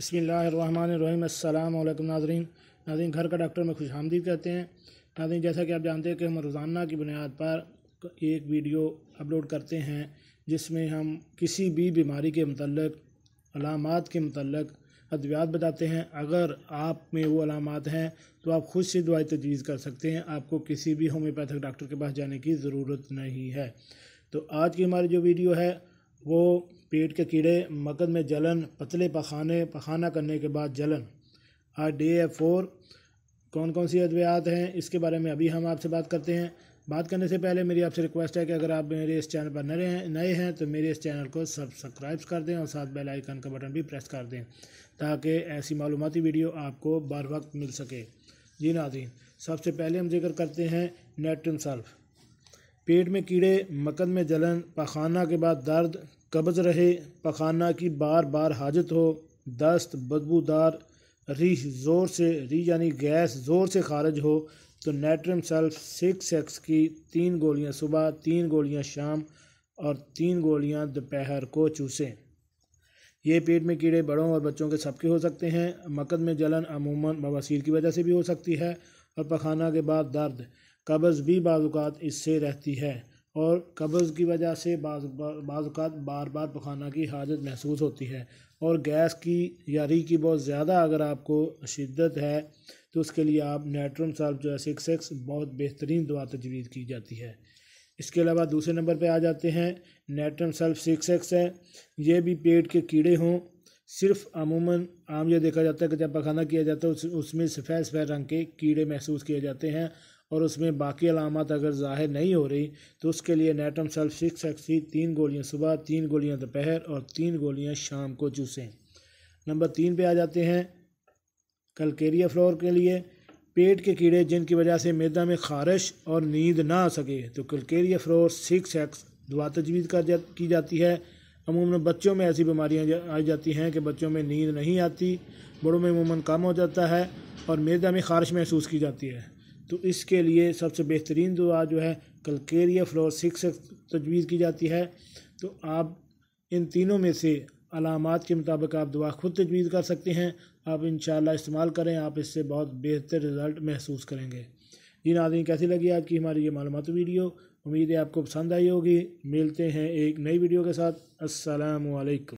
बसमिलीम अल्लाम नाजरीन नाजरीन घर का डॉक्टर में खुश आमदीद कहते हैं नाजीन जैसा कि आप जानते हैं कि हम रोज़ाना की बुनियाद पर एक वीडियो अपलोड करते हैं जिसमें हम किसी भी बीमारी के मतलब अलामत के मतलब अद्वियात बताते हैं अगर आप में वो अलामत हैं तो आप खुद से दवाई तजवीज़ कर सकते हैं आपको किसी भी होम्योपैथिक डॉक्टर के पास जाने की ज़रूरत नहीं है तो आज की हमारी जो वीडियो है वो पेट के कीड़े मकद में जलन पतले पखाने पखाना करने के बाद जलन आज डे है फोर कौन कौन सी अद्वियात हैं इसके बारे में अभी हम आपसे बात करते हैं बात करने से पहले मेरी आपसे रिक्वेस्ट है कि अगर आप मेरे इस चैनल पर नए हैं नए हैं तो मेरे इस चैनल को सब्सक्राइब कर दें और साथ बेल आइकन का बटन भी प्रेस कर दें ताकि ऐसी मालूमती वीडियो आपको बार वक्त मिल सके जी नाजीन सबसे पहले हम जिक्र करते हैं नेट सल्फ पेट में कीड़े मकद में जलन पखाना के बाद दर्द कब्ज रहे पखाना की बार बार हाजत हो दस्त बदबूदार रीह ज़ोर से री यानी गैस ज़ोर से खारिज हो तो नेट्रम सेल्फ सिक्स एक्स की तीन गोलियां सुबह तीन गोलियां शाम और तीन गोलियां दोपहर को चूसें ये पेट में कीड़े बड़ों और बच्चों के सबके हो सकते हैं मकद में जलन अमूमन बवासीर की वजह से भी हो सकती है और पखाना के बाद दर्द कब्ज़ भी बाज़ात इससे रहती है और कब्ज़ की वजह से बाज़ात बार बार पखाना की हाजत महसूस होती है और गैस की यारी की बहुत ज़्यादा अगर आपको शिद्दत है तो उसके लिए आप नेट्रम साल्व जो है सिक्स एक्स बहुत बेहतरीन दवा तजवीज़ की जाती है इसके अलावा दूसरे नंबर पे आ जाते हैं नेट्रम सल्फ सिक्स एक्स है ये भी पेट के कीड़े हों सिर्फ अमूमन आम ये देखा जाता है कि जब पखाना किया जाता है उस, उसमें सफ़ेद सफ़ेद रंग के कीड़े महसूस किए जाते हैं और उसमें बाकी अलामत अगर ज़ाहिर नहीं हो रही तो उसके लिए नेटम सेल्फ सिक्स एक्सी तीन गोलियाँ सुबह तीन गोलियाँ दोपहर और तीन गोलियाँ शाम को चूसें नंबर तीन पे आ जाते हैं कलकेरिया फ्लोर के लिए पेट के कीड़े जिनकी वजह से मैदा में खारिश और नींद ना आ सके तो कलकेरिया फ्लोर सिक्स एक्स दुआ तजवीज़ कर जा, की जाती है अमूमन बच्चों में ऐसी बीमारियाँ जा, आ जाती हैं कि बच्चों में नींद नहीं आती बड़ों में अमूमन कम हो जाता है और मैदा में खारिश महसूस की जाती है तो इसके लिए सबसे बेहतरीन दुआ जो है कलकेरिया फ्लोर सिक्स तजवीज़ की जाती है तो आप इन तीनों में से अलामत के मुताबिक आप दुआ खुद तजवीज़ कर सकते हैं आप इन इस्तेमाल करें आप इससे बहुत बेहतर रिज़ल्ट महसूस करेंगे जी नाजरीन कैसी लगी आज की हमारी ये मालूम वीडियो उम्मीद है आपको पसंद आई होगी मिलते हैं एक नई वीडियो के साथ असलकम